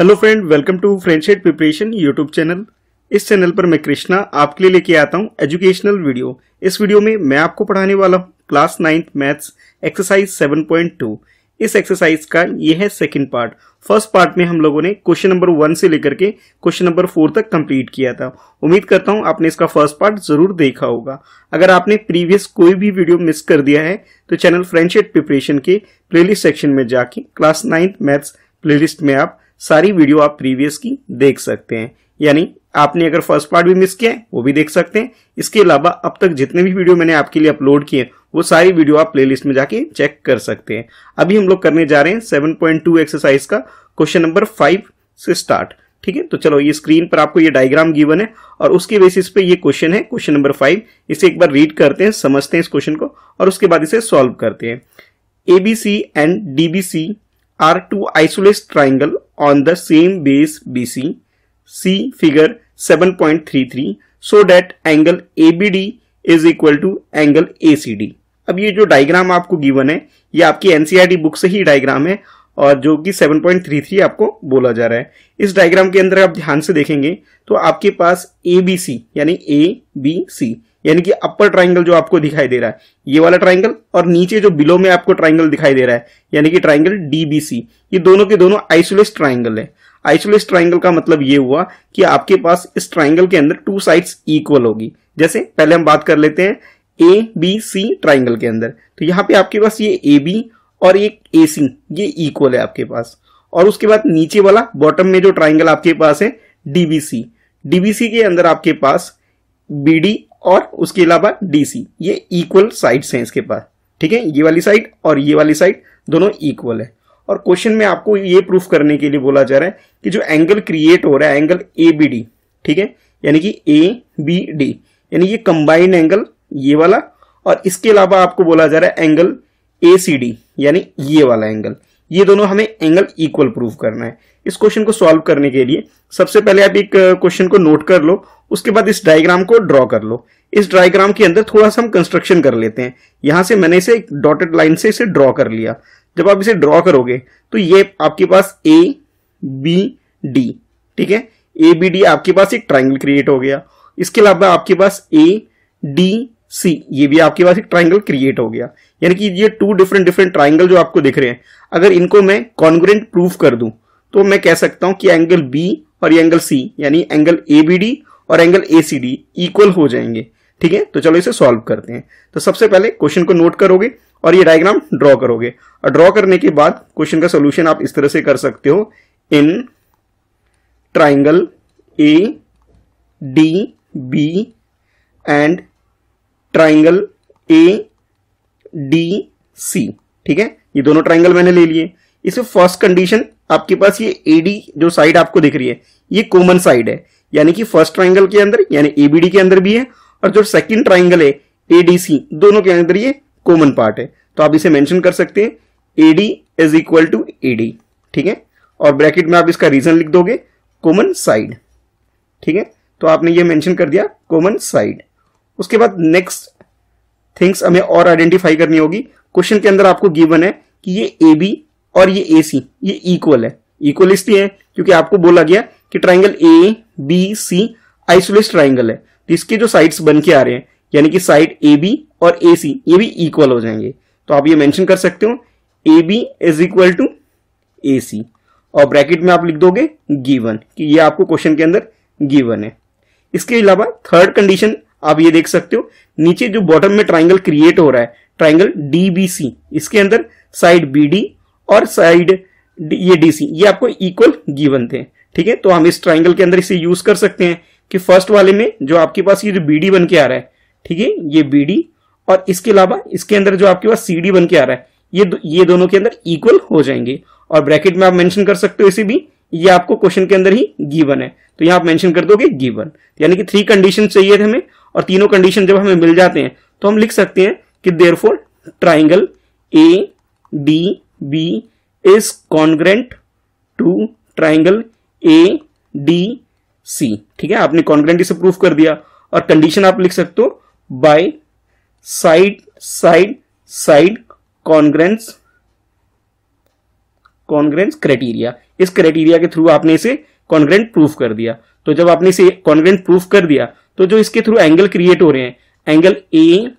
Hello friend welcome to friendship preparation YouTube channel इस channel पर मैं कृष्णा आपके लिए लेके आता हूं एजुकेशनल वीडियो इस वीडियो में मैं आपको पढ़ाने वाला हूं क्लास नाइन्थ मैथ्स एक्सरसाइज 7.2 इस एक्सरसाइज का ये है सेकंड पार्ट फर्स्ट पार्ट में हम लोगों ने क्वेश्चन नंबर वन से लेकर के क्वेश्चन नंबर फोर तक कंप्लीट किया था उम्मीद करता हूं आपने इसका फर्स्ट पार्ट जरूर देखा होगा अगर आपने प्रीवियस कोई भी वीडियो मिस कर दिया है तो चैनल फ्रेंडशिप प्रिपरेशन के प्लेलिस्ट सेक्शन में जाके क्लास नाइन्थ मैथ्स प्लेलिस्ट में आप सारी वीडियो आप प्रीवियस की देख सकते हैं यानी आपने अगर फर्स्ट पार्ट भी मिस किया है वो भी देख सकते हैं इसके अलावा अब तक जितने भी वीडियो मैंने आपके लिए अपलोड किए वो सारी वीडियो आप प्लेलिस्ट में जाके चेक कर सकते हैं अभी हम लोग करने जा रहे हैं 7.2 एक्सरसाइज का क्वेश्चन नंबर फाइव से स्टार्ट ठीक है तो चलो ये स्क्रीन पर आपको ये डायग्राम गिवन है और उसके बेसिस पे ये क्वेश्चन है क्वेश्चन नंबर फाइव इसे एक बार रीड करते हैं समझते हैं इस क्वेश्चन को और उसके बाद इसे सॉल्व करते हैं ABC and DBC are two isosceles triangle on the same base BC, see figure 7.33 so that angle ABD is equal to angle ACD. अब ये जो डायग्राम आपको गिवन है ये आपकी एनसीईआरटी बुक e से ही डायग्राम है और जो कि 7.33 आपको बोला जा रहा है इस डायग्राम के अंदर आप ध्यान से देखेंगे तो आपके पास ए बी सी यानी ए बी सी यानी कि अपर ट्राइंगल जो आपको दिखाई दे रहा है ये वाला ट्राइंगल और नीचे जो बिलो में आपको ट्राइंगल दिखाई दे रहा है यानी कि ट्राइंगल डीबीसी ये दोनों के दोनों आइसोलेस ट्राइंगल है आइसोलेस ट्राइंगल का मतलब ये हुआ कि आपके पास इस ट्राइंगल के अंदर टू साइड इक्वल होगी जैसे पहले हम बात कर लेते हैं ए बी सी ट्राइंगल के अंदर तो यहाँ पे आपके पास ये ए बी और ये ए सी ये इक्वल है आपके पास और उसके बाद नीचे वाला बॉटम में जो ट्राइंगल आपके पास है डीबीसी डीबीसी के अंदर आपके पास बी डी और उसके अलावा डीसी ये इक्वल साइड्स हैं इसके पास ठीक है ये वाली साइड और ये वाली साइड दोनों इक्वल है और क्वेश्चन में आपको ये प्रूफ करने के लिए बोला जा रहा है कि जो एंगल क्रिएट हो रहा है एंगल ए बी डी ठीक है यानी कि ए बी डी यानी ये कंबाइंड एंगल ये वाला और इसके अलावा आपको बोला जा रहा है एंगल ए सी डी यानी ये वाला एंगल ये दोनों हमें एंगल इक्वल प्रूफ करना है इस क्वेश्चन को सॉल्व करने के लिए सबसे पहले आप एक क्वेश्चन uh, को नोट कर लो उसके बाद इस डायग्राम को ड्रॉ कर लो इस डायग्राम के अंदर थोड़ा सा हम कंस्ट्रक्शन कर लेते हैं यहां से मैंने इसे डॉटेड लाइन से इसे ड्रॉ कर लिया जब आप इसे ड्रॉ करोगे तो ये आपके पास ए बी डी ठीक है ए बी डी आपके पास एक ट्राइंगल क्रिएट हो गया इसके अलावा आपके पास ए डी सी ये भी आपके पास एक ट्राइंगल क्रिएट हो गया यानी कि ये टू डिफरेंट डिफरेंट ट्राइंगल जो आपको दिख रहे हैं अगर इनको मैं कॉन्ग्रेंट प्रूफ कर दूं तो मैं कह सकता हूं कि एंगल बी और एंगल सी यानी एंगल ए बी डी और angle A C D equal हो जाएंगे ठीक है तो चलो इसे सॉल्व करते हैं तो सबसे पहले क्वेश्चन को नोट करोगे और ये डायग्राम ड्रॉ करोगे और ड्रॉ करने के बाद क्वेश्चन का सोल्यूशन आप इस तरह से कर सकते हो इन triangle A D B and triangle A D C ठीक है ये दोनों ट्राइंगल मैंने ले लिए इसमें फर्स्ट कंडीशन आपके पास ये एडी जो साइड आपको दिख रही है ये कॉमन साइड है यानी कि फर्स्ट ट्राइंगल के अंदर यानी एबीडी के अंदर भी है और जो सेकंड ट्राइंगल है एडीसी दोनों के अंदर ये कॉमन पार्ट है तो आप इसे मेंशन कर सकते हैं AD is equal to AD ठीक है और ब्रैकेट में आप इसका रीजन लिख दोगे कॉमन साइड ठीक है तो आपने ये मेंशन कर दिया कॉमन साइड उसके बाद नेक्स्ट थिंग्स हमें और आइडेंटिफाई करनी होगी क्वेश्चन के अंदर आपको गिवन है कि ये ए बी और ये ए सी ये इक्वल है इक्वल इसलिए है क्योंकि आपको बोला गया कि triangle A B C isolate triangle है तो इसके जो साइड्स बन के आ रहे हैं यानी कि साइड ए बी और ए सी ये भी इक्वल हो जाएंगे तो आप ये मेंशन कर सकते हो A B is equal to A C और ब्रैकेट में आप लिख दोगे गिवन कि ये आपको क्वेश्चन के अंदर गिवन है इसके अलावा थर्ड कंडीशन आप ये देख सकते हो नीचे जो बॉटम में ट्राइंगल क्रिएट हो रहा है ट्राइंगल डी बी सी इसके अंदर साइड बी डी और साइड ये डी सी ये आपको इक्वल गिवन थे ठीक है तो हम इस ट्राइंगल के अंदर इसे यूज कर सकते हैं कि फर्स्ट वाले में जो आपके पास ये जो बीडी बन के आ रहा है ठीक है ये बीडी और इसके अलावा इसके अंदर जो आपके पास सीडी बन के आ रहा है ये दो, ये दोनों के अंदर इक्वल हो जाएंगे और ब्रैकेट में आप मेंशन कर सकते हो इसे भी ये आपको क्वेश्चन के अंदर ही गिवन है तो यहाँ आप मेंशन कर दोगे गीवन यानी कि थ्री कंडीशन चाहिए थे हमें और तीनों कंडीशन जब हमें मिल जाते हैं तो हम लिख सकते हैं कि therefore triangle A D B is congruent to triangle A D C ठीक है आपने कॉन्ग्रेंटी से प्रूफ कर दिया और कंडीशन आप लिख सकते हो by side side side congruence congruence criteria इस क्राइटेरिया के थ्रू आपने इसे कॉन्ग्रेंट प्रूफ कर दिया तो जब आपने इसे कॉन्ग्रेंट प्रूफ कर दिया तो जो इसके थ्रू एंगल क्रिएट हो रहे हैं एंगल ए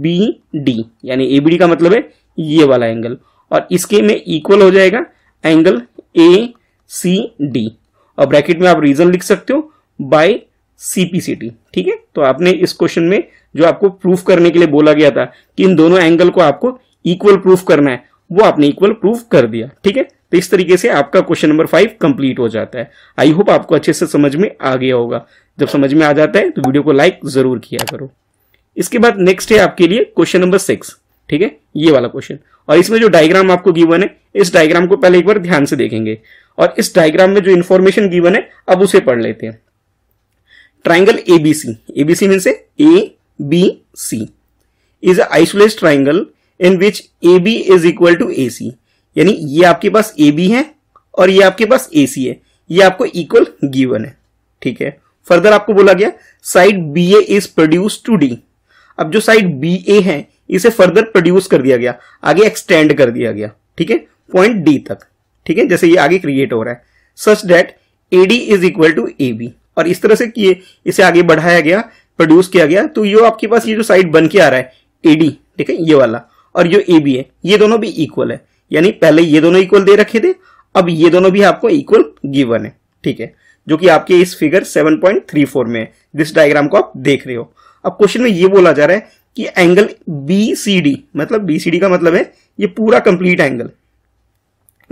बी डी यानी ए बी डी का मतलब है ये वाला एंगल और इसके में इक्वल हो जाएगा एंगल ए सी डी और ब्रैकेट में आप रीजन लिख सकते हो बाय सीपीसीटी ठीक है तो आपने इस क्वेश्चन में जो आपको प्रूफ करने के लिए बोला गया था कि इन दोनों एंगल को आपको इक्वल प्रूफ करना है वो आपने इक्वल प्रूफ कर दिया ठीक है तो इस तरीके से आपका क्वेश्चन नंबर फाइव कंप्लीट हो जाता है आई होप आपको अच्छे से समझ में आ गया होगा जब समझ में आ जाता है तो वीडियो को लाइक जरूर किया करो इसके बाद नेक्स्ट है आपके लिए क्वेश्चन नंबर सिक्स ठीक है ये वाला क्वेश्चन और इसमें जो डायग्राम आपको गिवन है इस डायग्राम को पहले एक बार ध्यान से देखेंगे और इस डायग्राम में जो इन्फॉर्मेशन गिवन है अब उसे पढ़ लेते हैं ट्राइंगल एबीसी एबीसी मीन से A B C is isolate triangle in which A B is equal to A C यानी ये आपके पास ए बी है और ये आपके पास ए सी है ये आपको इक्वल गिवन है ठीक है फर्दर आपको बोला गया side B A is produce to D अब जो साइड बी ए है इसे फर्दर प्रोड्यूस कर दिया गया आगे एक्सटेंड कर दिया गया ठीक है पॉइंट डी तक ठीक है जैसे ये आगे क्रिएट हो रहा है such that A D is equal to A B और इस तरह से किए इसे आगे बढ़ाया गया प्रोड्यूस किया गया तो ये आपके पास ये जो साइड बन के आ रहा है ए डी ठीक है ये वाला और जो ए बी है ये दोनों भी इक्वल है यानी पहले ये दोनों इक्वल दे रखे थे अब ये दोनों भी आपको इक्वल गिवन है ठीक है जो कि आपके इस फिगर 7.34 में है जिस डायग्राम को आप देख रहे हो अब क्वेश्चन में ये बोला जा रहा है कि एंगल बी सी डी मतलब बी सी डी का मतलब है ये पूरा complete angle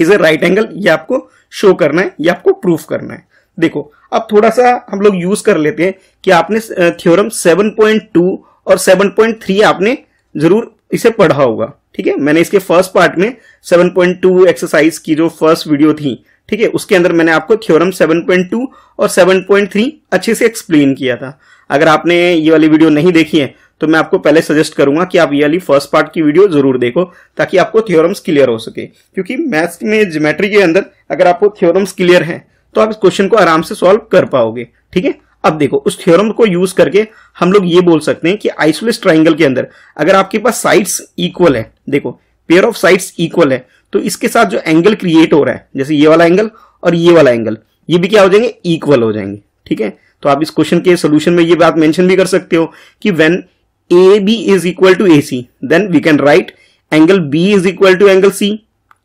is a right angle ये आपको शो करना है ये आपको प्रूफ करना है देखो अब थोड़ा सा हम लोग यूज कर लेते हैं कि आपने थ्योरम 7.2 और 7.3 आपने जरूर इसे पढ़ा होगा ठीक है मैंने इसके फर्स्ट पार्ट में 7.2 एक्सरसाइज की जो फर्स्ट वीडियो थी ठीक है उसके अंदर मैंने आपको थ्योरम 7.2 और 7.3 अच्छे से एक्सप्लेन किया था अगर आपने ये वाली वीडियो नहीं देखी है तो मैं आपको पहले सजेस्ट करूंगा कि आप ये अली फर्स्ट पार्ट की वीडियो जरूर देखो ताकि आपको थ्योरम्स क्लियर हो सके क्योंकि मैथ्स में ज्योमेट्री के अंदर अगर आपको थियोरम्स क्लियर है तो आप इस क्वेश्चन को आराम से सॉल्व कर पाओगे ठीक है अब देखो उस थ्योरम को यूज करके हम लोग ये बोल सकते हैं कि आइसोलेस ट्राइंगल के अंदर अगर आपके पास साइड्स इक्वल है देखो पेयर ऑफ साइड्स इक्वल है तो इसके साथ जो एंगल क्रिएट हो रहा है जैसे ये वाला एंगल और ये वाला एंगल ये भी क्या हो जाएंगे इक्वल हो जाएंगे ठीक है तो आप इस क्वेश्चन के सोल्यूशन में ये बात मेंशन भी कर सकते हो कि when AB is equal to AC, then we can write angle B is equal to angle C.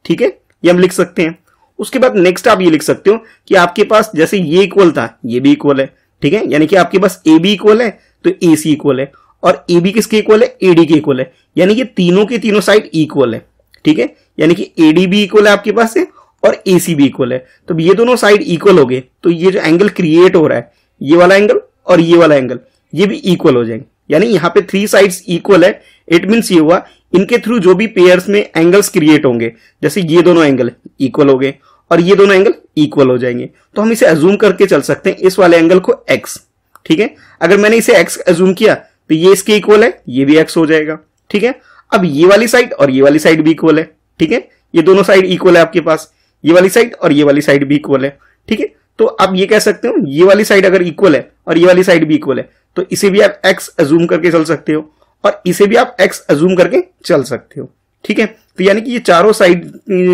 ठीक है ये हम लिख सकते हैं उसके बाद नेक्स्ट आप ये लिख सकते हो कि आपके पास जैसे ये इक्वल था ये भी इक्वल है ठीक है यानी कि आपके पास ए बी इक्वल है तो ए सी इक्वल है और ए बी किसके इक्वल है ए डी के इक्वल है यानी कि तीनों के तीनों साइड इक्वल है ठीक है यानी कि ए डी भी इक्वल है आपके पास से और ए सी भी इक्वल है तो ये दोनों साइड इक्वल हो गए तो ये जो एंगल क्रिएट हो रहा है ये वाला एंगल और ये वाला एंगल ये भी इक्वल हो जाएंगे यानी यहाँ पे थ्री साइड्स इक्वल है इट मीन्स ये हुआ इनके थ्रू जो भी पेयर्स में एंगल्स क्रिएट होंगे जैसे ये दोनों एंगल इक्वल हो गए और ये दोनों एंगल इक्वल हो जाएंगे तो हम इसे एज्यूम करके चल सकते हैं इस वाले एंगल को एक्स ठीक है अगर मैंने इसे एक्स एज्यूम किया तो ये इसके इक्वल है ये भी एक्स हो जाएगा ठीक है अब ये वाली साइड और ये वाली साइड भी इक्वल है ठीक है ये दोनों साइड इक्वल है आपके पास ये वाली साइड और ये वाली साइड भी इक्वल है ठीक है तो आप ये कह सकते हो ये वाली साइड अगर इक्वल है और ये वाली साइड भी इक्वल है तो इसे भी आप एक्स एज्यूम करके चल सकते हो और इसे भी आप एक्स एज्यूम करके चल सकते हो ठीक है तो यानी कि ये चारों साइड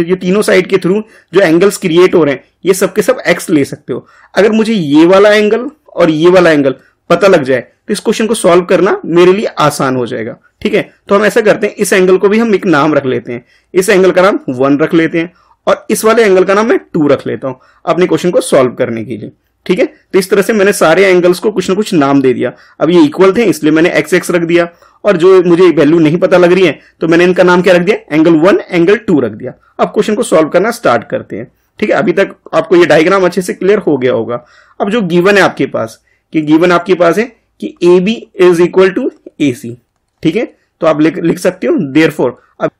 ये तीनों साइड के थ्रू जो एंगल्स क्रिएट हो रहे हैं ये सब के सब एक्स ले सकते हो अगर मुझे ये वाला एंगल और ये वाला एंगल पता लग जाए तो इस क्वेश्चन को सॉल्व करना मेरे लिए आसान हो जाएगा ठीक है तो हम ऐसा करते हैं इस एंगल को भी हम एक नाम रख लेते हैं इस एंगल का नाम वन रख लेते हैं और इस वाले एंगल का नाम मैं टू रख लेता हूं अपने क्वेश्चन को सॉल्व करने के लिए ठीक है तो इस तरह से मैंने सारे एंगल्स को कुछ ना कुछ नाम दे दिया अब ये इक्वल थे इसलिए मैंने एक्स एक्स रख दिया और जो मुझे वैल्यू नहीं पता लग रही है तो मैंने इनका नाम क्या रख दिया एंगल वन एंगल टू रख दिया अब क्वेश्चन को सॉल्व करना स्टार्ट करते हैं ठीक है अभी तक आपको ये डायग्राम अच्छे से क्लियर हो गया होगा अब जो गीवन है आपके पास कि गीवन आपके पास है कि A B is equal to A C ठीक है तो आप लिख सकते हो देर फोर अब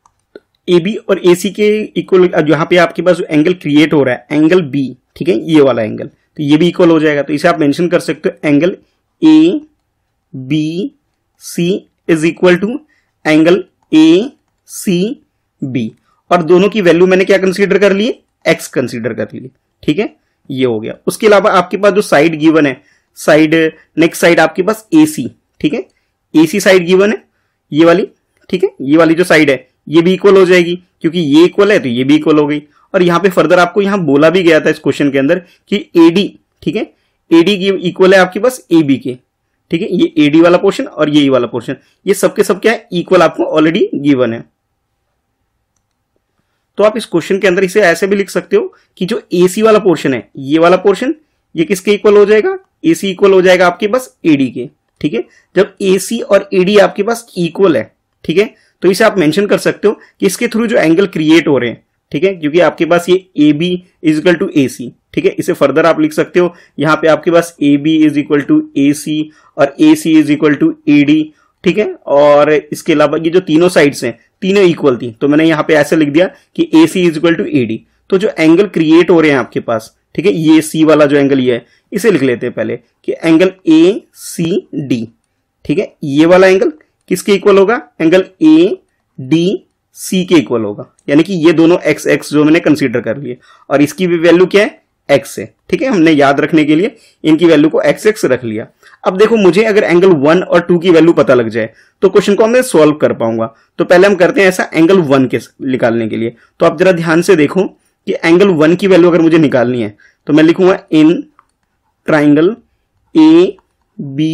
ए बी और ए सी के इक्वल यहां पे आपके पास जो एंगल क्रिएट हो रहा है एंगल बी ठीक है ये वाला एंगल तो ये भी इक्वल हो जाएगा तो इसे आप मेंशन कर सकते हो angle A B C is equal to angle A C B और दोनों की वैल्यू मैंने क्या कंसीडर कर ली एक्स कंसीडर कर ली ठीक है ये हो गया उसके अलावा आपके पास जो साइड गिवन है साइड नेक्स्ट साइड आपके पास ए सी ठीक है ए सी साइड गिवन है ये वाली ठीक है ये वाली जो साइड है ये भी इक्वल हो जाएगी क्योंकि ये इक्वल है तो ये भी इक्वल हो गई और यहां पे फर्दर आपको यहां बोला भी गया था इस क्वेश्चन के अंदर कि एडी ठीक है एडी की इक्वल है आपके पास ए बी के ठीक है ये एडी वाला पोर्शन और ये e वाला पोर्शन ये सबके सब क्या है इक्वल आपको ऑलरेडी गिवन है तो आप इस क्वेश्चन के अंदर इसे ऐसे भी लिख सकते हो कि जो एसी वाला पोर्शन है ये वाला पोर्शन ये किसके इक्वल हो जाएगा एसी इक्वल हो जाएगा आपके पास एडी के ठीक है जब एसी और एडी आपके पास इक्वल है ठीक है तो इसे आप मेंशन कर सकते हो कि इसके थ्रू जो एंगल क्रिएट हो रहे हैं ठीक है क्योंकि आपके पास ये A B is equal to A C ठीक है इसे फर्दर आप लिख सकते हो यहाँ पे आपके पास A B is equal to A C और A C is equal to A D ठीक है और इसके अलावा ये जो तीनों साइड्स हैं तीनों इक्वल थी तो मैंने यहाँ पे ऐसे लिख दिया कि A C is equal to A D तो जो एंगल क्रिएट हो रहे हैं आपके पास ठीक है ये सी वाला जो एंगल ये है इसे लिख लेते हैं पहले कि एंगल ए सी डी ठीक है ये वाला एंगल किसके इक्वल होगा एंगल ए डी सी के इक्वल होगा यानी कि ये दोनों एक्स एक्स जो मैंने कंसीडर कर लिए और इसकी भी वैल्यू क्या है एक्स है ठीक है हमने याद रखने के लिए इनकी वैल्यू को एक्स एक्स रख लिया अब देखो मुझे अगर एंगल वन और टू की वैल्यू पता लग जाए तो क्वेश्चन को मैं सॉल्व कर पाऊंगा तो पहले हम करते हैं ऐसा एंगल वन के निकालने के लिए तो आप जरा ध्यान से देखो कि एंगल वन की वैल्यू अगर मुझे निकालनी है तो मैं लिखूंगा इन ट्राइंगल ए बी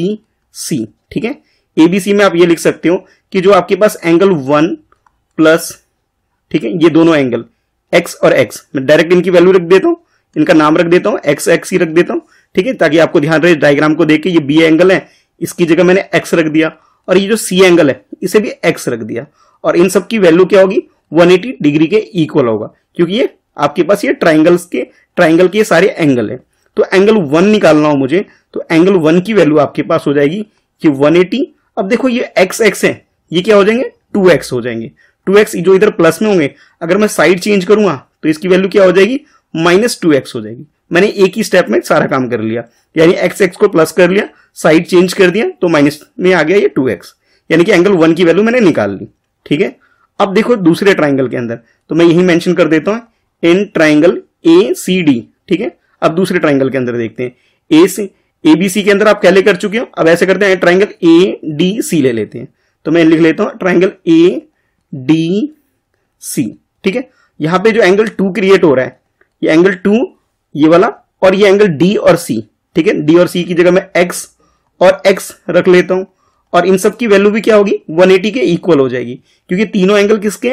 सी ठीक है एबीसी में आप ये लिख सकते हो कि जो आपके पास एंगल वन प्लस ठीक है ये दोनों एंगल एक्स और एक्स मैं डायरेक्ट इनकी वैल्यू रख देता हूँ इनका नाम रख देता हूँ एक्स एक्स ही रख देता हूँ ठीक है ताकि आपको ध्यान रहे डायग्राम को देखे ये बी एंगल है इसकी जगह मैंने एक्स रख दिया और ये जो सी एंगल है इसे भी एक्स रख दिया और इन सबकी वैल्यू क्या होगी 180 डिग्री के इक्वल होगा क्योंकि ये आपके पास ये ट्राइंगल्स के ट्राइंगल के सारे एंगल है तो एंगल वन निकालना हो मुझे तो एंगल वन की वैल्यू आपके पास हो जाएगी कि 180 अब देखो ये एक्स एक्स है ये क्या हो जाएंगे टू एक्स हो जाएंगे टू एक्स जो इधर प्लस में होंगे अगर मैं साइड चेंज करूंगा तो इसकी वैल्यू क्या हो जाएगी माइनस टू एक्स हो जाएगी मैंने एक ही स्टेप में सारा काम कर लिया यानी एक्स एक्स को प्लस कर लिया साइड चेंज कर दिया तो माइनस में आ गया ये टू एक्स यानी कि एंगल वन की वैल्यू मैंने निकाल ली ठीक है अब देखो दूसरे ट्राइंगल के अंदर तो मैं यही मैंशन कर देता हूं इन ट्राइंगल ए सी डी ठीक है अब दूसरे ट्राइंगल के अंदर देखते हैं ए सी ए बी सी के अंदर आप पहले कर चुके हो अब ऐसे करते हैं ट्राइंगल ए डी सी ले लेते हैं तो मैं लिख लेता हूं ट्राइंगल ए डी सी ठीक है यहां पे जो एंगल टू क्रिएट हो रहा है ये एंगल टू ये वाला और ये एंगल डी और सी ठीक है डी और सी की जगह मैं एक्स और एक्स रख लेता हूं और इन सब की वैल्यू भी क्या होगी 180 के इक्वल हो जाएगी क्योंकि तीनों एंगल किसके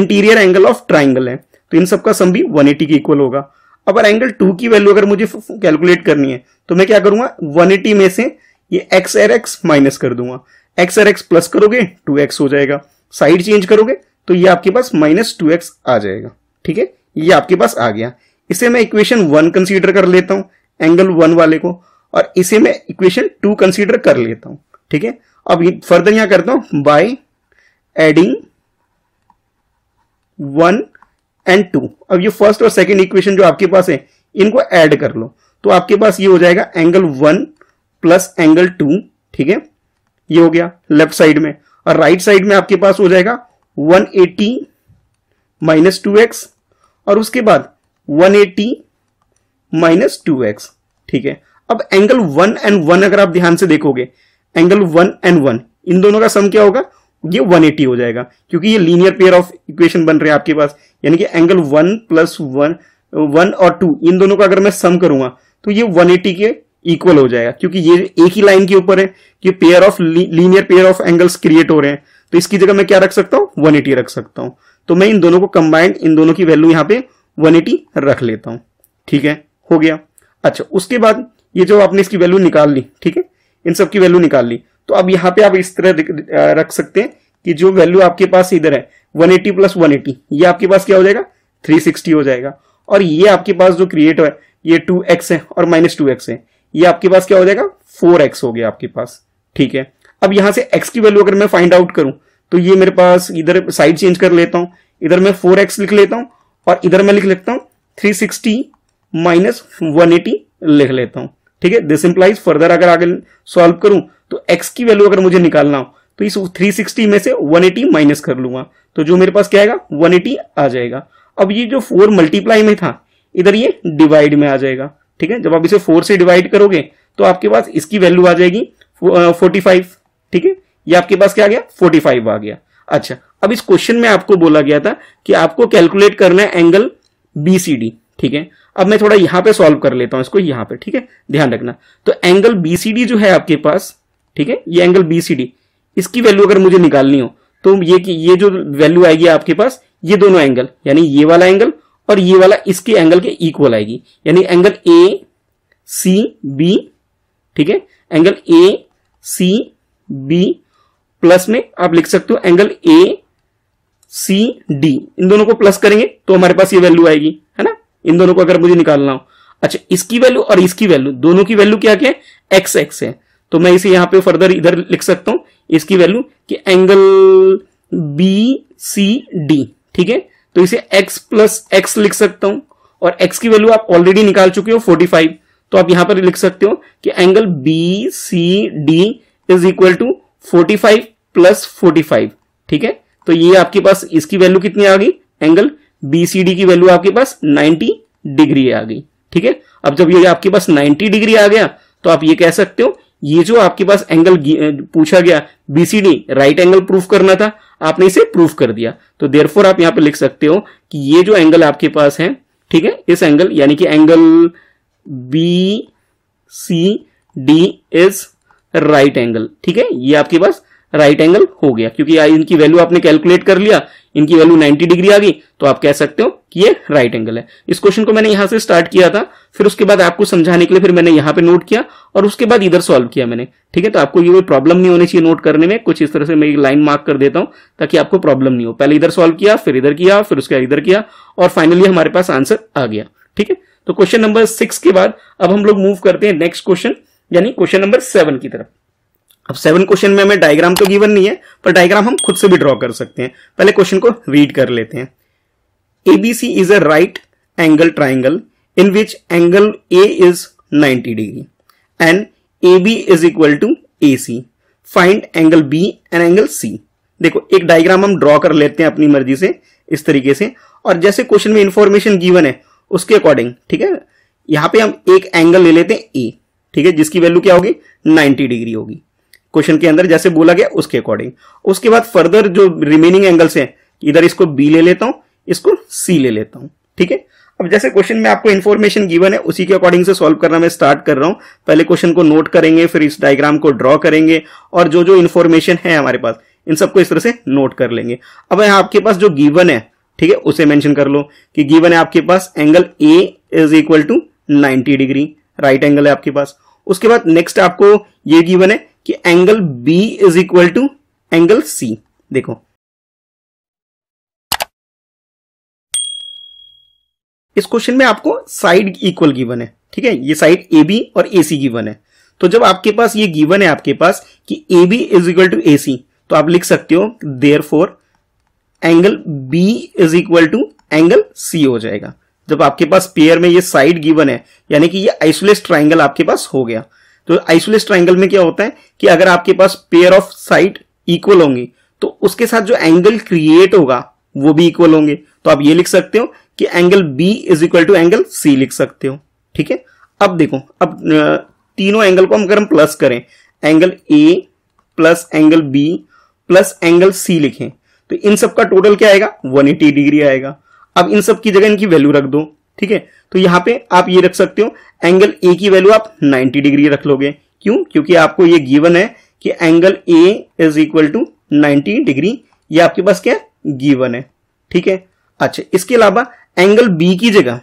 इंटीरियर एंगल ऑफ ट्राइंगल है तो इन सबका सम भी वन के इक्वल होगा अब एंगल टू की वैल्यू अगर मुझे कैलकुलेट करनी है तो मैं क्या करूंगा 180 में से ये एक्स एर एक्स माइनस कर दूंगा एक्स एर एक्स प्लस करोगे टू एक्स हो जाएगा साइड चेंज करोगे तो ये आपके पास माइनस टू एक्स आ जाएगा ठीक है ये आपके पास आ गया इसे मैं इक्वेशन वन कंसीडर कर लेता हूं एंगल वन वाले को और इसे मैं इक्वेशन टू कंसीडर कर लेता हूं ठीक है अब फर्दर यहां करता हूं by adding one and two अब ये फर्स्ट और सेकेंड इक्वेशन जो आपके पास है इनको एड कर लो तो आपके पास ये हो जाएगा angle one plus angle two ठीक है ये हो गया लेफ्ट साइड में और राइट साइड में आपके पास हो जाएगा 180 एटी माइनस टू एक्स और उसके बाद 180 एटी माइनस टू एक्स ठीक है अब एंगल वन एंड वन अगर आप ध्यान से देखोगे एंगल वन एंड वन इन दोनों का सम क्या होगा ये 180 हो जाएगा क्योंकि ये लीनियर पेयर ऑफ इक्वेशन बन रहे हैं आपके पास यानी कि angle one plus one one और टू इन दोनों का अगर मैं सम करूंगा तो ये 180 के इक्वल हो जाएगा क्योंकि ये एक ही लाइन के ऊपर है कि pair of linear pair of angles create हो रहे हैं तो इसकी जगह मैं क्या रख सकता हूँ 180 रख सकता हूँ तो मैं इन दोनों को कंबाइंड इन दोनों की वैल्यू यहाँ पे 180 रख लेता हूँ ठीक है हो गया अच्छा उसके बाद ये जो आपने इसकी वैल्यू निकाल ली ठीक है इन सबकी वैल्यू निकाल ली तो अब यहाँ पे आप इस तरह रख सकते हैं कि जो वैल्यू आपके पास इधर है 180 एटी प्लस वन ये आपके पास क्या हो जाएगा 360 हो जाएगा और ये आपके पास जो क्रिएट है ये 2x है और माइनस टू है ये आपके पास क्या हो जाएगा फोर एक्स हो गया आपके पास ठीक है अब यहां से एक्स की वैल्यू अगर मैं फाइंड आउट करूं तो ये मेरे पास इधर साइड चेंज कर लेता हूं इधर मैं फोर एक्स लिख लेता हूं और इधर मैं लिख लेता हूं three sixty minus one eighty लिख लेता हूं ठीक है दिस इंप्लाइज फर्दर अगर आगे सॉल्व करूं तो एक्स की वैल्यू अगर मुझे निकालना हो तो इस सिक्सटी में से एटी माइनस कर लूंगा तो जो मेरे पास क्या आएगा एटी आ जाएगा अब ये जो फोर मल्टीप्लाई में था इधर ये डिवाइड में आ जाएगा ठीक है जब आप इसे फोर से डिवाइड करोगे तो आपके पास इसकी वैल्यू आ जाएगी फोर्टी फाइव ठीक है ये आपके पास क्या आ गया फोर्टी फाइव आ गया अच्छा अब इस क्वेश्चन में आपको बोला गया था कि आपको कैलकुलेट करना है एंगल बीसीडी ठीक है अब मैं थोड़ा यहां पे सॉल्व कर लेता हूं इसको यहां पे ठीक है ध्यान रखना तो एंगल बीसीडी जो है आपके पास ठीक है ये एंगल बीसीडी इसकी वैल्यू अगर मुझे निकालनी हो तो ये कि ये जो वैल्यू आएगी आपके पास ये दोनों एंगल यानी ये वाला एंगल और ये वाला इसके एंगल के इक्वल आएगी यानी एंगल ए सी बी ठीक है angle A C B plus में आप लिख सकते हो एंगल ए सी डी इन दोनों को प्लस करेंगे तो हमारे पास ये वैल्यू आएगी है ना इन दोनों को अगर मुझे निकालना हो अच्छा इसकी वैल्यू और इसकी वैल्यू दोनों की वैल्यू क्या क्या है एक्स एक्स है तो मैं इसे यहां पे फर्दर इधर लिख सकता हूं इसकी वैल्यू कि एंगल बी सी डी ठीक है तो इसे x प्लस एक्स लिख सकता हूं और x की वैल्यू आप ऑलरेडी निकाल चुके हो 45 तो आप यहां पर लिख सकते हो कि angle B C D is equal to 45 plus 45 ठीक है तो ये आपके पास इसकी वैल्यू कितनी आ गई एंगल बी सी डी की वैल्यू आपके पास 90 डिग्री आ गई ठीक है अब जब ये आपके पास 90 डिग्री आ गया तो आप ये कह सकते हो ये जो आपके पास एंगल पूछा गया बीसीडी राइट एंगल प्रूफ करना था आपने इसे प्रूव कर दिया तो देयरफोर आप यहां पर लिख सकते हो कि ये जो एंगल आपके पास है ठीक है इस एंगल यानी कि angle B C D is right angle ठीक है ये आपके पास राइट right एंगल हो गया क्योंकि इनकी वैल्यू आपने कैलकुलेट कर लिया इनकी वैल्यू 90 डिग्री आ गई तो आप कह सकते हो कि ये राइट एंगल है इस क्वेश्चन को मैंने यहां से स्टार्ट किया था फिर उसके बाद आपको समझाने के लिए फिर मैंने यहां पे नोट किया और उसके बाद इधर सॉल्व किया मैंने ठीक है तो आपको ये कोई प्रॉब्लम नहीं होनी चाहिए नोट करने में कुछ इस तरह से मैं एक लाइन मार्क कर देता हूं ताकि आपको प्रॉब्लम नहीं हो पहले इधर सॉल्व किया फिर इधर किया फिर उसके इधर किया और फाइनली हमारे पास आंसर आ गया ठीक है तो क्वेश्चन नंबर सिक्स के बाद अब हम लोग मूव करते हैं नेक्स्ट क्वेश्चन यानी क्वेश्चन नंबर सेवन की तरफ अब सेवन क्वेश्चन में हमें डायग्राम तो गिवन नहीं है पर डायग्राम हम खुद से भी ड्रॉ कर सकते हैं पहले क्वेश्चन को रीड कर लेते हैं ABC right angle triangle in which angle A is A degree 90 A B is equal to A C find angle B and angle C देखो एक डायग्राम हम ड्रॉ कर लेते हैं अपनी मर्जी से इस तरीके से और जैसे क्वेश्चन में इंफॉर्मेशन गिवन है उसके अकॉर्डिंग ठीक है यहां पे हम एक एंगल ले लेते हैं ए ठीक है जिसकी वैल्यू क्या होगी 90 डिग्री होगी क्वेश्चन के अंदर जैसे बोला गया उसके अकॉर्डिंग उसके बाद फर्दर जो रिमेनिंग एंगल्स हैं इधर इसको बी ले लेता हूं इसको सी ले लेता हूं ठीक है अब जैसे क्वेश्चन में आपको इन्फॉर्मेशन गिवन है उसी के अकॉर्डिंग से सॉल्व करना मैं स्टार्ट कर रहा हूं पहले क्वेश्चन को नोट करेंगे फिर इस डायग्राम को ड्रॉ करेंगे और जो जो इन्फॉर्मेशन है हमारे पास इन सबको इस तरह से नोट कर लेंगे अब यहां आपके पास जो गिवन है ठीक है उसे मेंशन कर लो कि गिवन है आपके पास angle A is equal to 90 degree right angle है आपके पास उसके बाद नेक्स्ट आपको ये गिवन है कि angle B is equal to angle C देखो इस क्वेश्चन में आपको साइड इक्वल गिवन है ठीक है ये साइड ए बी और ए सी गिवन है तो जब आपके पास ये गिवन है आपके पास कि A B is equal to A C तो आप लिख सकते हो therefore angle B is equal to angle C हो जाएगा जब आपके पास पेयर में ये साइड गिवन है यानी कि ये आइसोलेस ट्राइंगल आपके पास हो गया तो आइसोलेस ट्राइंगल में क्या होता है कि अगर आपके पास पेयर ऑफ साइड इक्वल होंगे तो उसके साथ जो एंगल क्रिएट होगा वो भी इक्वल होंगे तो आप ये लिख सकते हो कि angle B is equal to angle C लिख सकते हो ठीक है अब देखो अब तीनों एंगल को हम अगर हम प्लस करें angle A plus angle B plus angle C लिखें तो इन सब का टोटल क्या आएगा 180 डिग्री आएगा अब इन सब की जगह इनकी वैल्यू रख दो ठीक है तो यहां पे आप ये रख सकते हो एंगल ए की वैल्यू आप 90 डिग्री रख लोगे क्यों क्योंकि आपको ये गिवन है कि angle A is equal to 90 degree ये आपके पास क्या गिवन है ठीक है अच्छा इसके अलावा एंगल बी की जगह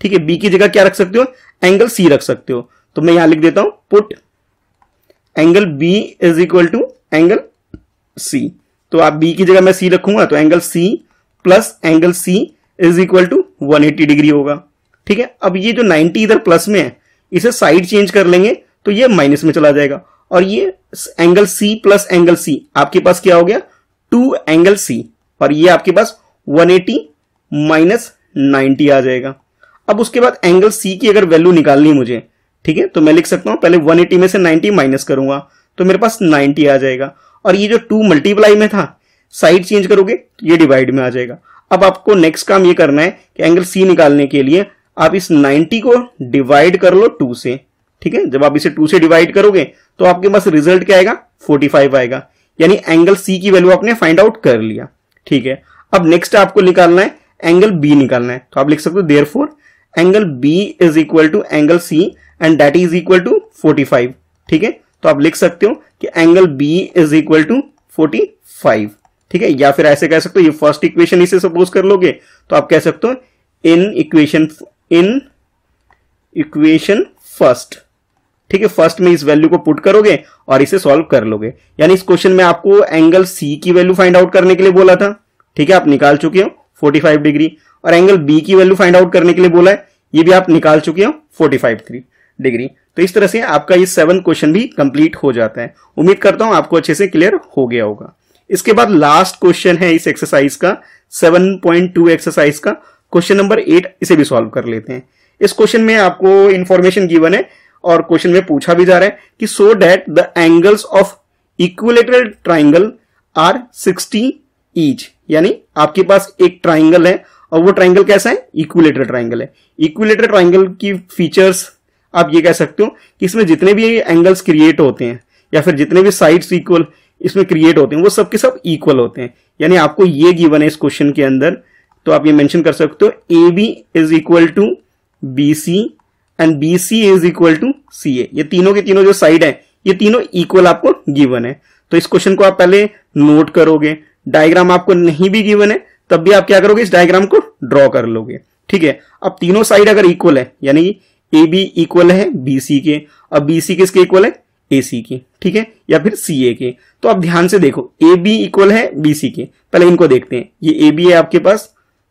ठीक है बी की जगह क्या रख सकते हो एंगल सी रख सकते हो तो मैं यहां लिख देता हूं put angle B is equal to angle C तो आप बी की जगह मैं सी रखूंगा तो angle C plus angle C is equal to 180 degree होगा ठीक है अब ये जो 90 इधर प्लस में है इसे साइड चेंज कर लेंगे तो ये माइनस में चला जाएगा और ये angle C plus angle C आपके पास क्या हो गया टू एंगल सी और ये आपके पास 180 एटी माइनस नाइनटी आ जाएगा अब उसके बाद एंगल सी की अगर वैल्यू निकालनी मुझे ठीक है तो मैं लिख सकता हूं पहले 180 में से 90 माइनस करूंगा तो मेरे पास 90 आ जाएगा और ये जो टू मल्टीप्लाई में था साइड चेंज करोगे तो ये डिवाइड में आ जाएगा अब आपको नेक्स्ट काम ये करना है कि एंगल सी निकालने के लिए आप इस 90 को डिवाइड कर लो 2 से ठीक है जब आप इसे 2 से डिवाइड करोगे तो आपके पास रिजल्ट क्या आएगा 45 आएगा यानी एंगल सी की वैल्यू आपने फाइंड आउट कर लिया ठीक है अब नेक्स्ट आपको निकालना है एंगल बी निकालना है तो आप लिख सकते हो therefore angle B is equal to angle C and that is equal to forty ठीक है तो आप लिख सकते हो कि angle B is equal to forty five ठीक है या फिर ऐसे कह सकते हो ये फर्स्ट इक्वेशन इसे सपोज कर लोगे तो आप कह सकते हो इन इक्वेशन इन इक्वेशन फर्स्ट ठीक है फर्स्ट में इस वैल्यू को पुट करोगे और इसे सॉल्व कर लोगे यानी इस क्वेश्चन में आपको एंगल सी की वैल्यू फाइंड आउट करने के लिए बोला था ठीक है आप निकाल चुके हो 45 डिग्री और एंगल बी की वैल्यू फाइंड आउट करने के लिए बोला है ये भी आप निकाल चुके हो 45 डिग्री तो इस तरह से आपका ये सेवन क्वेश्चन भी कंप्लीट हो जाता है उम्मीद करता हूं आपको अच्छे से क्लियर हो गया होगा इसके बाद लास्ट क्वेश्चन है इस एक्सरसाइज का 7.2 एक्सरसाइज का क्वेश्चन नंबर एट इसे भी सॉल्व कर लेते हैं इस क्वेश्चन में आपको इन्फॉर्मेशन गिवन है और क्वेश्चन में पूछा भी जा रहा है कि so that the angles of equilateral triangle are 60 each यानी आपके पास एक ट्राइंगल है और वो ट्राइंगल कैसा है इक्विलेटर ट्राइंगल है इक्विलेटर ट्राइंगल की फीचर्स आप ये कह सकते हो कि इसमें जितने भी एंगल्स क्रिएट होते हैं या फिर जितने भी साइड्स इक्वल इसमें क्रिएट होते हैं वो सबके सब इक्वल होते हैं यानी आपको ये गिवन है इस क्वेश्चन के अंदर तो आप ये मेंशन कर सकते हो A B is equal to B C and B C is equal to C A ये तीनों के तीनों जो साइड है ये तीनों इक्वल आपको गिवन है तो इस क्वेश्चन को आप पहले नोट करोगे डायग्राम आपको नहीं भी गिवन है तब भी आप क्या करोगे इस डायग्राम को ड्रॉ कर लोगे ठीक है अब तीनों साइड अगर इक्वल है यानी ए बी इक्वल है बी सी के अब बी सी किसके इक्वल है ए सी के ठीक है या फिर सी ए के तो आप ध्यान से देखो ए बी इक्वल है बी सी के पहले इनको देखते हैं ये ए बी है आपके पास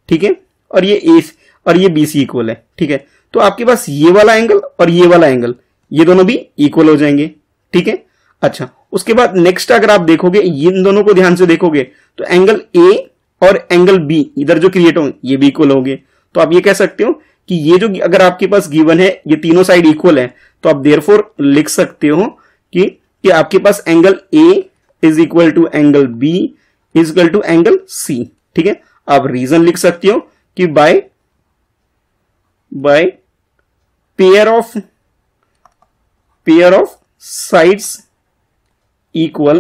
ठीक है और ये ए और ये बी सी इक्वल है ठीक है तो आपके पास ये वाला एंगल और ये वाला एंगल ये दोनों भी इक्वल हो जाएंगे ठीक है अच्छा उसके बाद नेक्स्ट अगर आप देखोगे इन दोनों को ध्यान से देखोगे तो एंगल ए और एंगल बी इधर जो क्रिएट होंगे ये भी इक्वल होंगे तो आप ये कह सकते हो कि ये जो अगर आपके पास गिवन है ये तीनों साइड इक्वल है तो आप देर लिख सकते हो कि कि आपके पास angle A is equal to angle B is equal to angle C ठीक है आप रीजन लिख सकते हो कि by by pair of pair of sides equal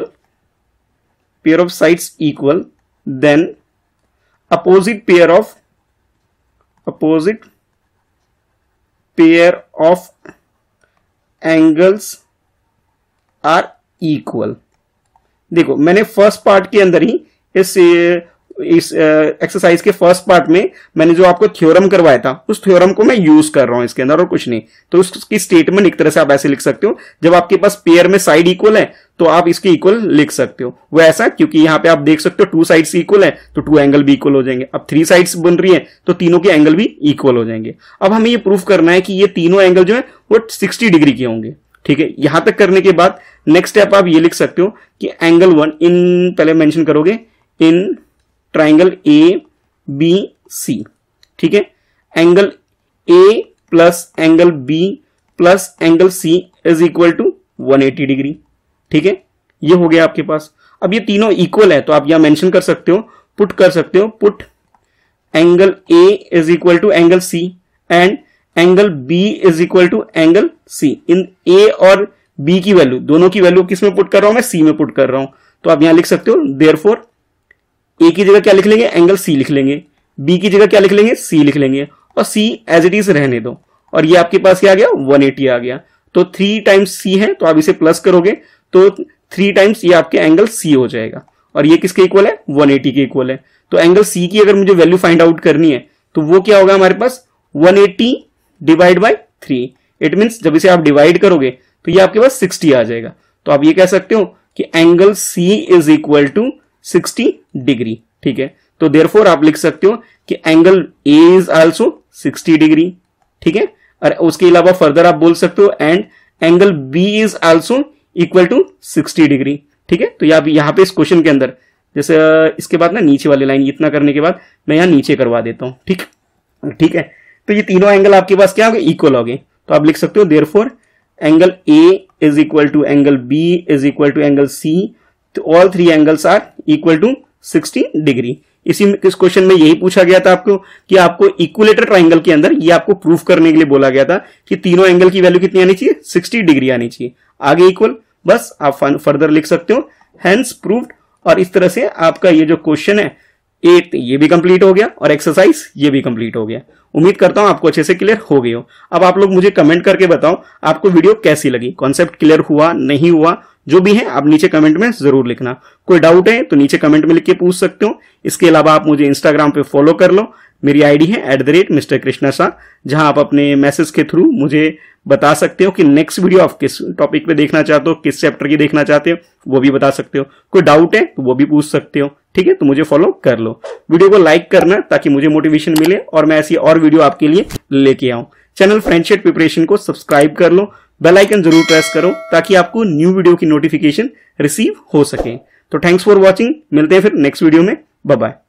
pair of sides equal then opposite pair of opposite pair of angles are equal देखो मैंने first part के अंदर ही इस इस एक्सरसाइज के फर्स्ट पार्ट में मैंने जो आपको थ्योरम करवाया था उस थ्योरम को मैं यूज कर रहा हूं इसके अंदर और कुछ नहीं तो उसकी स्टेटमेंट एक तरह से आप ऐसे लिख सकते हो जब आपके पास पेयर में साइड इक्वल है तो आप इसके इक्वल लिख सकते हो वो ऐसा क्योंकि यहां पे आप देख सकते हो टू साइड्स इक्वल है तो टू एंगल भी इक्वल हो जाएंगे अब थ्री साइड्स बन रही है तो तीनों के एंगल भी इक्वल हो जाएंगे अब हमें ये प्रूफ करना है कि ये तीनों एंगल जो है वो सिक्सटी डिग्री के होंगे ठीक है यहां तक करने के बाद नेक्स्ट स्टेप आप ये लिख सकते हो कि एंगल वन इन पहले मेंशन करोगे इन ट्राइंगल ए बी सी ठीक है angle A plus angle B plus angle C is equal to 180 degree ठीक है ये हो गया आपके पास अब ये तीनों इक्वल है तो आप यहां मेंशन कर सकते हो पुट कर सकते हो put angle A is equal to angle C and angle B is equal to angle C in A और बी की वैल्यू दोनों की वैल्यू किस में पुट कर रहा हूं मैं सी में पुट कर रहा हूं तो आप यहां लिख सकते हो देयर फोर ए की जगह क्या लिख लेंगे एंगल सी लिख लेंगे बी की जगह क्या लिख लेंगे सी लिख लेंगे और सी एज इट इज रहने दो और ये आपके पास क्या आ गया 180 आ गया तो थ्री टाइम्स सी है तो आप इसे प्लस करोगे तो थ्री टाइम्स ये आपके एंगल सी हो जाएगा और ये किसके इक्वल है 180 के इक्वल है तो एंगल सी की अगर मुझे वैल्यू फाइंड आउट करनी है तो वो क्या होगा हमारे पास 180 divide by three it mean जब इसे आप डिवाइड करोगे तो ये आपके पास सिक्सटी आ जाएगा तो आप ये कह सकते हो कि angle C is equal to sixty degree ठीक है तो देयरफॉर आप लिख सकते हो कि angle A is also 60 degree ठीक है और उसके अलावा फर्दर आप बोल सकते हो and angle B is also equal to 60 degree ठीक है तो या यहां पे इस क्वेश्चन के अंदर जैसे इसके बाद ना नीचे वाली लाइन इतना करने के बाद मैं यहाँ नीचे करवा देता हूं ठीक ठीक है तो ये तीनों एंगल आपके पास क्या होगा इक्वल हो गए तो आप लिख सकते हो therefore angle A is equal to angle B is equal to angle C तो all three angles are equal to 60 degree इसी इस क्वेश्चन में यही पूछा गया था आपको कि आपको इक्वलेटर ट्राइंगल के अंदर ये आपको प्रूफ करने के लिए बोला गया था कि तीनों एंगल की वैल्यू कितनी आनी चाहिए सिक्सटी डिग्री आनी चाहिए आगे इक्वल बस आप फर्दर लिख सकते हो हैंस प्रूफ और इस तरह से आपका ये जो क्वेश्चन है एट ये भी कंप्लीट हो गया और एक्सरसाइज ये भी कंप्लीट हो गया उम्मीद करता हूं आपको अच्छे से क्लियर हो गई हो अब आप लोग मुझे कमेंट करके बताओ आपको वीडियो कैसी लगी कॉन्सेप्ट क्लियर हुआ नहीं हुआ जो भी है आप नीचे कमेंट में जरूर लिखना कोई डाउट है तो नीचे कमेंट में लिख के पूछ सकते हो इसके अलावा आप मुझे इंस्टाग्राम पे फॉलो कर लो मेरी आईडी है at the rate mister Krishna Shah जहां आप अपने मैसेज के थ्रू मुझे बता सकते हो कि नेक्स्ट वीडियो आप किस टॉपिक पे देखना चाहते हो किस चैप्टर की देखना चाहते हो वो भी बता सकते हो कोई डाउट है तो वो भी पूछ सकते हो ठीक है तो मुझे फॉलो कर लो वीडियो को लाइक करना ताकि मुझे मोटिवेशन मिले और मैं ऐसी और वीडियो आपके लिए लेके आऊं चैनल फ्रेंडशिप प्रिपरेशन को सब्सक्राइब कर लो बेल आइकन जरूर प्रेस करो ताकि आपको न्यू वीडियो की नोटिफिकेशन रिसीव हो सके तो थैंक्स फॉर वॉचिंग मिलते हैं फिर नेक्स्ट वीडियो में बाय